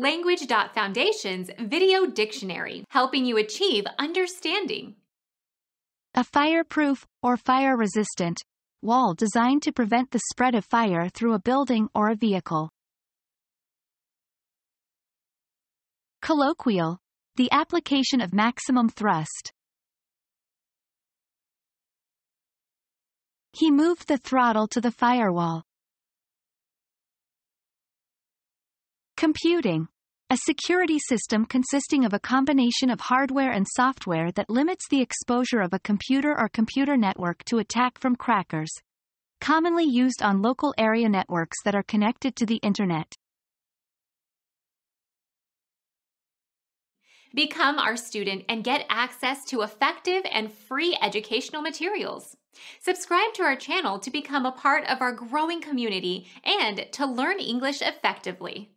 Language.Foundation's Video Dictionary, helping you achieve understanding. A fireproof, or fire resistant, wall designed to prevent the spread of fire through a building or a vehicle. Colloquial, the application of maximum thrust. He moved the throttle to the firewall. Computing. A security system consisting of a combination of hardware and software that limits the exposure of a computer or computer network to attack from crackers. Commonly used on local area networks that are connected to the Internet. Become our student and get access to effective and free educational materials. Subscribe to our channel to become a part of our growing community and to learn English effectively.